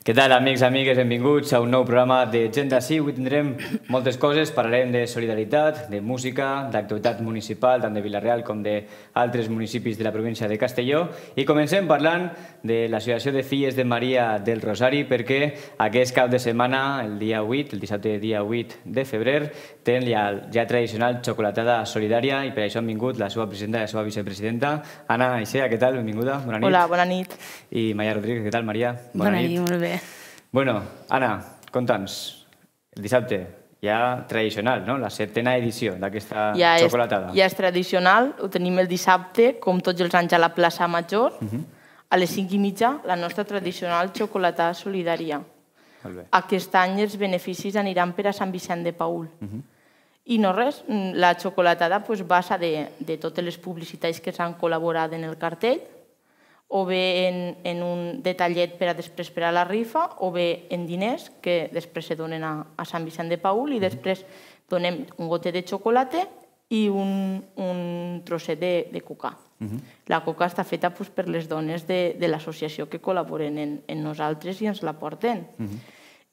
Què tal, amics, amigues? Benvinguts a un nou programa de Gent d'ací. Avui tindrem moltes coses. Parlarem de solidaritat, de música, d'actualitat municipal, tant de Vilareal com d'altres municipis de la província de Castelló. I comencem parlant de l'Associació de Filles de Maria del Rosari, perquè aquest cap de setmana, el dia 8, el dissabte dia 8 de febrer, tenen ja, ja tradicional xocolatada solidària i per això han vingut la seva presidenta i la seva vicepresidenta. Anna Aixea, què tal? Benvinguda, bona nit. Hola, bona nit. I Maria Rodríguez, què tal, Maria? Bona, bona nit. nit, molt bé. Bueno, Anna, conta'ns, el dissabte, ja tradicional, no? La setena edició d'aquesta ja és, Ja és tradicional, ho tenim el dissabte, com tots els anys a la plaça Major, uh mhm. -huh. a les 5 i mitja, la nostra tradicional xocolatada solidària. Molt bé. Aquest any els beneficis aniran per a Sant Vicent de Paul. Uh mhm. -huh. I no res, la xocolatada pues, basa de, de totes les publicitats que s'han col·laborat en el cartell, o bé en, en un detallet per a després per a la rifa, o bé en diners que després se donen a, a Sant Vicent de Paul i mhm. després donem un gotet de xocolata i un, un trosset de, de coca. Uh mhm. -huh. La coca està feta pues, per les dones de, de l'associació que col·laboren en, en nosaltres i ens la porten. Uh mhm. -huh.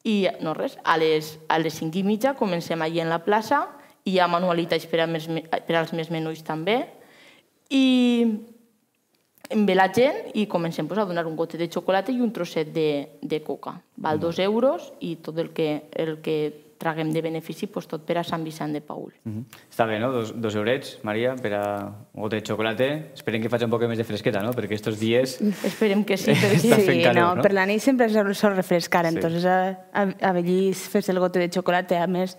I no res, a les, a les 5 i mitja comencem allí en la plaça, hi ha manualitats per, a més, per als més menuts també, i em ve la gent i comencem pues, a donar un got de xocolata i un trosset de, de coca. Val dos euros i tot el que, el que traguem de benefici pues, tot per a Sant Vicent de Paul. Mm -hmm. Està bé, no? Dos, dos eurets, Maria, per a un got de xocolata. Esperem que faci un poc més de fresqueta, no? Perquè estos dies... Esperem que sí, perquè sí, calor, no? no? Per la nit sempre sol refrescar, sí. entonces a, a, a Bellís el got de xocolata, a més,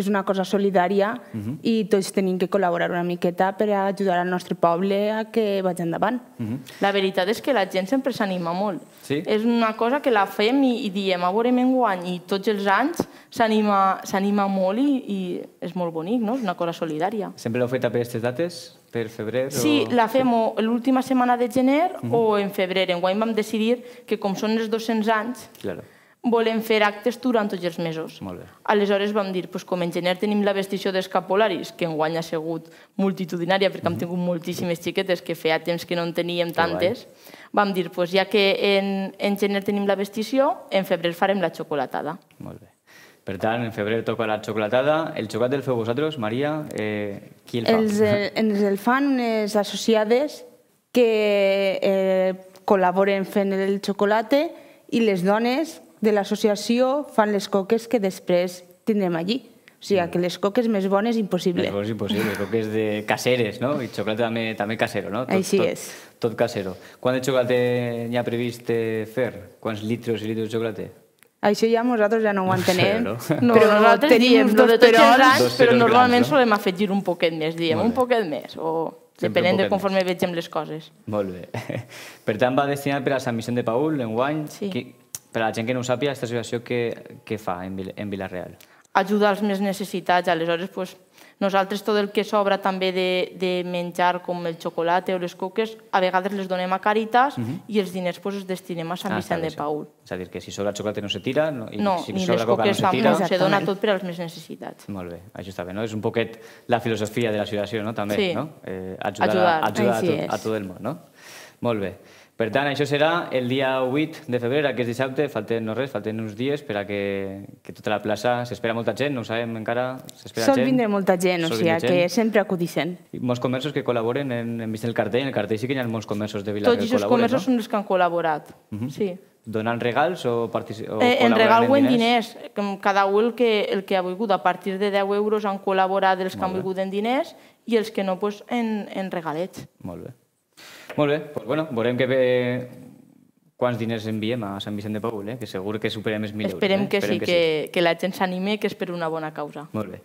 és una cosa solidària uh mhm. -huh. i tots tenim que col·laborar una miqueta per ajudar al nostre poble a que vagi endavant. Uh mhm. -huh. La veritat és que la gent sempre s'anima molt. Sí? És una cosa que la fem i, i diem, a veurem enguany, i tots els anys s'anima molt i, i és molt bonic, no? és una cosa solidària. Sempre l'heu fet per aquestes dates? Per febrer? Sí, o... la fem l'última setmana de gener uh mhm. -huh. o en febrer. Enguany vam decidir que com són els 200 anys, claro volem fer actes durant tots els mesos. Molt bé. Aleshores vam dir, pues, com en gener tenim la vestició d'escapolaris, que enguany ha sigut multitudinària, perquè mm -hmm. hem mhm. tingut moltíssimes xiquetes que feia temps que no en teníem que tantes, guai. vam dir, pues, ja que en, en gener tenim la vestició, en febrer farem la xocolatada. Molt bé. Per tant, en febrer toca la xocolatada. El xocolat el feu vosaltres, Maria? Eh, qui el fa? Els, el, eh, ens el fan unes associades que eh, col·laboren fent el xocolate i les dones de l'associació fan les coques que després tindrem allí. O sigui, que les coques més bones, impossible. Més bones, impossible. Coques de caseres, no? I xocolata també, també casero, no? Tot, Així tot, és. Tot casero. Quant de xocolata n'hi ha previst eh, fer? Quants litres i litres de xocolata? Això ja nosaltres ja no ho entenem. No sé, no? no però nosaltres teníem dos de tots els anys, però normalment grans, no? solem afegir un poquet més, diem, un poquet més, o depenent de conforme més. vegem les coses. Molt bé. Per tant, va destinat per a Sant Vicent de Paul, enguany. Sí. Qui... Per a la gent que no ho sàpiga, aquesta associació què, què fa en, Vil en Vilareal? Ajudar els més necessitats. Aleshores, pues, nosaltres tot el que sobra també de, de menjar, com el xocolata o les coques, a vegades les donem a Caritas uh mhm. -huh. i els diners pues, els destinem a Sant ah, Vicent de Paul. És a dir, que si sobra xocolata no se tira, no, i no, si ni sobra les coca no se tira... No, se dona tot per als més necessitats. Molt bé, això està bé, no? És un poquet la filosofia de la l'associació, no? També, sí. no? Eh, ajudar, ajudar, ajudar a, tot, a tot el món, no? Molt bé. Per tant, això serà el dia 8 de febrer, aquest dissabte, falten no res, falten uns dies per a que, que tota la plaça... S'espera molta gent, no ho sabem encara, s'espera gent. Sol vindre molta gent, o sigui, que sempre acudixen. I molts comerços que col·laboren, hem, hem vist el cartell, en el cartell sí que hi ha molts comerços de Vila Tots que col·laboren, Tots els comerços no? són els que han col·laborat, uh -huh. sí. Donant regals o, o eh, en regal o en diners. diners. Cada un el que, el que ha volgut. A partir de 10 euros han col·laborat els que han volgut en diners i els que no, doncs, en, en regalets. Molt bé. Molt bé, doncs, bueno, veurem que ve quants diners enviem a Sant Vicent de Paul, eh? que segur que superem els mil Esperem euros. Eh? Que eh? Esperem sí, que, que sí, que, que la gent s'anime, que és per una bona causa. Molt bé.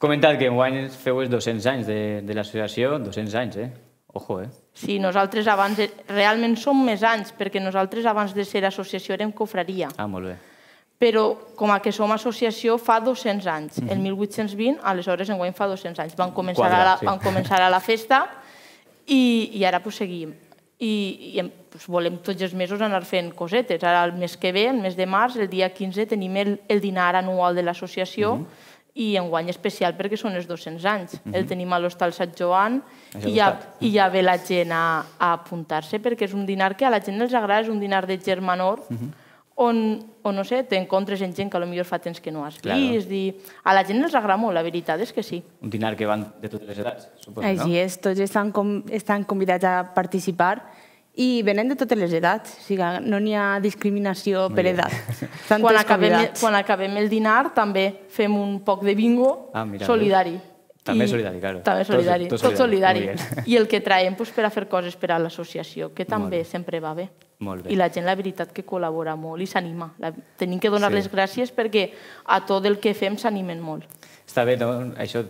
Comentat que enguany feu els 200 anys de, de l'associació, 200 anys, eh? Ojo, eh? Sí, nosaltres abans... Realment som més anys, perquè nosaltres abans de ser associació érem cofraria. Ah, molt bé. Però com a que som associació fa 200 anys, mm -hmm. el 1820, mhm. aleshores enguany fa 200 anys. Van començar, Quadra, a, la, sí. van començar a la festa i, i ara pues, seguim. I, i pues, volem tots els mesos anar fent cosetes. Ara el mes que ve, el mes de març, el dia 15, tenim el, el dinar anual de l'associació mm -hmm i en guany especial perquè són els 200 anys. Mm -hmm. El tenim a l'Hostal Sant Joan i ja, i ja ve la gent a, a apuntar-se perquè és un dinar que a la gent els agrada, és un dinar de germanor, mm -hmm on, on no sé, t'encontres en gent que potser fa temps que no has claro. vist. I a la gent els agrada molt, la veritat és que sí. Un dinar que van de totes les edats, suposo, Així no? Així és, tots estan, com, estan convidats a participar i venen de totes les edats, o sigui, no n'hi ha discriminació Muy per bien. edat. quan acabem, quan acabem el dinar també fem un poc de bingo ah, solidari. Bé. També solidari, claro. També solidari, tot, tot solidari. Tot solidari. I el que traiem pues, per a fer coses per a l'associació, que també molt. sempre va bé. Molt bé. I la gent, la veritat, que col·labora molt i s'anima. La... Tenim que donar sí. les gràcies perquè a tot el que fem s'animen molt. Està bé, no? Això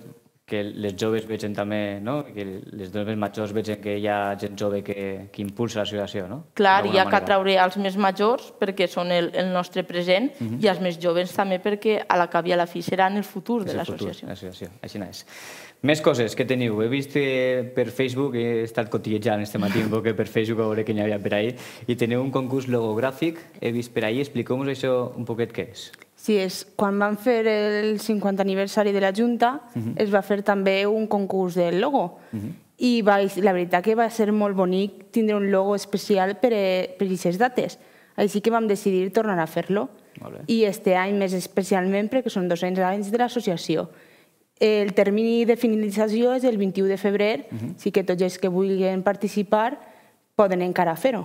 que les joves vegen també, no? que les dones majors vegen que hi ha gent jove que, que impulsa la situació. No? Clar, hi ha manera. que atraure els més majors perquè són el, el nostre present uh mhm. -huh. i els més joves també perquè a la i a la fi seran el futur és de l'associació. Així no és. Més coses que teniu. He vist que per Facebook, he estat cotillejant este matí un per Facebook a veure què n'hi havia per ahir, i teniu un concurs logogràfic, he vist per ahir. Expliqueu-nos això un poquet què és. Sí, és quan van fer el 50 aniversari de la Junta uh mhm. -huh. es va fer també un concurs del logo. Uh mhm. -huh. I va, la veritat que va ser molt bonic tindre un logo especial per a eh, aquestes dates. Així que vam decidir tornar a fer-lo. I este any més especialment perquè són 200 anys de l'associació. Uh el termini de finalització és el 21 de febrer. Uh -huh. Sí que tots els que vulguin participar poden encara fer-ho.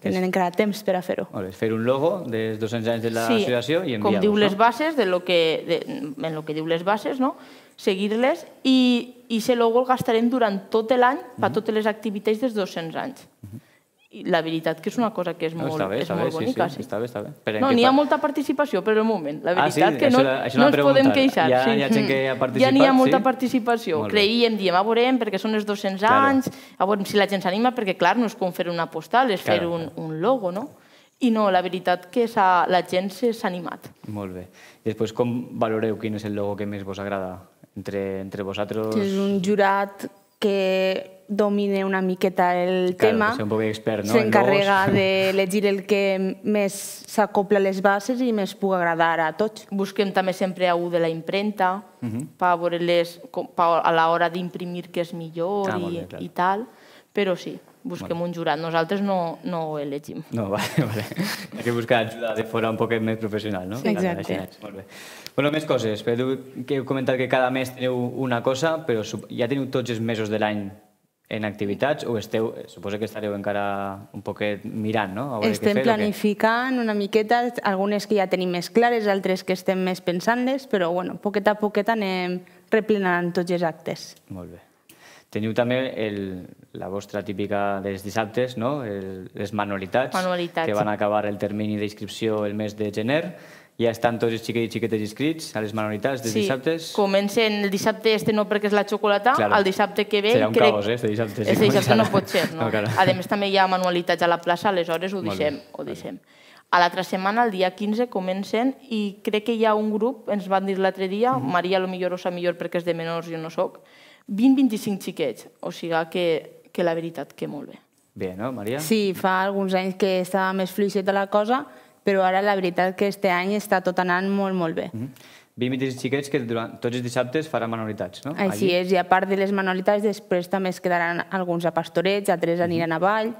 Tenen és... encara temps per a fer-ho. Fer un logo dels 200 anys de la sí, associació i enviar-ho. Com diu no? les bases, de lo que, de, en el que diu les bases, no? seguir-les i, i aquest logo el gastarem durant tot l'any uh -huh. per totes les activitats dels 200 anys. Uh -huh la veritat que és una cosa que és no, molt, bé, és molt bé, bonica. Sí, sí, sí. Està bé, està bé. Però no, n'hi ha molta participació per el moment. La ah, veritat ah, sí? que no, això, no ens podem queixar. Hi ha, sí. hi ha gent que ha participat? Ja n'hi ha molta sí? participació. Molt Creiem, diem, a ah, veurem, perquè són els 200 claro. anys, a ah, veure si la gent s'anima, perquè clar, no és com fer una postal, és claro. fer un, un logo, no? I no, la veritat que la gent s'ha animat. Molt bé. I després, com valoreu quin és el logo que més vos agrada entre, entre vosaltres? És un jurat que domine una miqueta el claro, tema, s'encarrega no? llegir el que més s'acopla a les bases i més puga agradar a tots. Busquem també sempre algú de la impremta, uh mhm. -huh. per veure les, pa, a l'hora d'imprimir què és millor ah, i, bé, i tal, però sí, busquem bueno. un jurat. Nosaltres no, no ho elegim. No, vale, vale. ha que buscar ajuda de fora un poquet més professional, no? Sí, exacte. Molt bé. Bueno, més coses. Però que heu comentat que cada mes teniu una cosa, però ja teniu tots els mesos de l'any en activitats o esteu, eh, suposo que estareu encara un poquet mirant, no? Estem fer, planificant una miqueta, algunes que ja tenim més clares, altres que estem més pensant-les, però bueno, poquet a poquet anem replenant tots els actes. Molt bé. Teniu també el, la vostra típica dels dissabtes, no? El, les manualitats, manualitats, que van acabar el termini d'inscripció el mes de gener ja estan tots els xiquets i xiquetes inscrits a les manualitats dels sí. dissabtes. Comencen el dissabte este no perquè és la xocolata, claro. el dissabte que ve... Serà un crec... caos, eh, este dissabte. Este si dissabte no pot ser, no? no a més, també hi ha manualitats a la plaça, aleshores ho deixem. Ho deixem. A l'altra setmana, el dia 15, comencen i crec que hi ha un grup, ens van dir l'altre dia, mm. Maria lo millor o sa millor perquè és de menors, jo no sóc, 20-25 xiquets, o sigui que, que la veritat que molt bé. Bé, no, Maria? Sí, fa alguns anys que estava més fluixeta la cosa, però ara la veritat que este any està tot anant molt, molt bé. Mm i tres xiquets que durant tots els dissabtes faran manualitats, no? Així és, i a part de les manualitats, després també es quedaran alguns a pastorets, altres mhm. aniran a ball,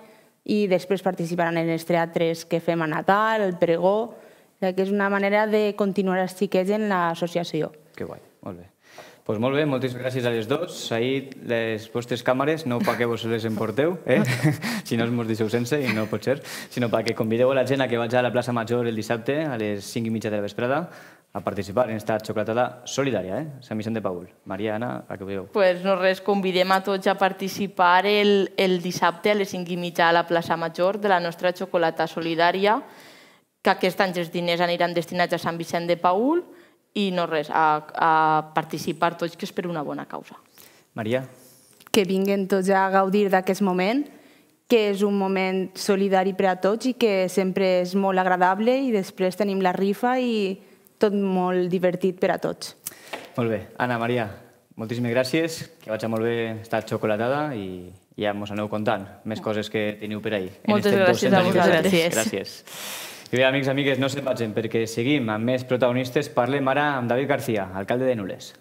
i després participaran en els teatres que fem a Natal, el pregó, que és una manera de continuar els xiquets en l'associació. Que guai, molt bé pues molt bé, moltes gràcies a les dos. Ahir les vostres càmeres, no perquè vos les emporteu, eh? si no mos deixeu sense, i no pot ser, sinó perquè convideu a la gent a que vagi a la plaça Major el dissabte a les 5 i mitja de la vesprada a participar en esta xocolatada solidària, eh? Sant Vicent de Paul. Maria, Anna, a què dieu? Pues no res, convidem a tots a participar el, el dissabte a les 5 i mitja a la plaça Major de la nostra xocolata solidària, que aquests anys els diners aniran destinats a Sant Vicent de Paul, i no res, a, a participar tots, que és per una bona causa. Maria? Que vinguen tots a gaudir d'aquest moment, que és un moment solidari per a tots i que sempre és molt agradable i després tenim la rifa i tot molt divertit per a tots. Molt bé. Anna, Maria, moltíssimes gràcies, que vagi molt bé esta xocolatada i ja ens aneu contant més coses que teniu per ahí. Moltes gràcies a vosaltres. Gràcies. gràcies. I bé, amics amigues, no se'n vagin perquè seguim amb més protagonistes. Parlem ara amb David García, alcalde de Nules.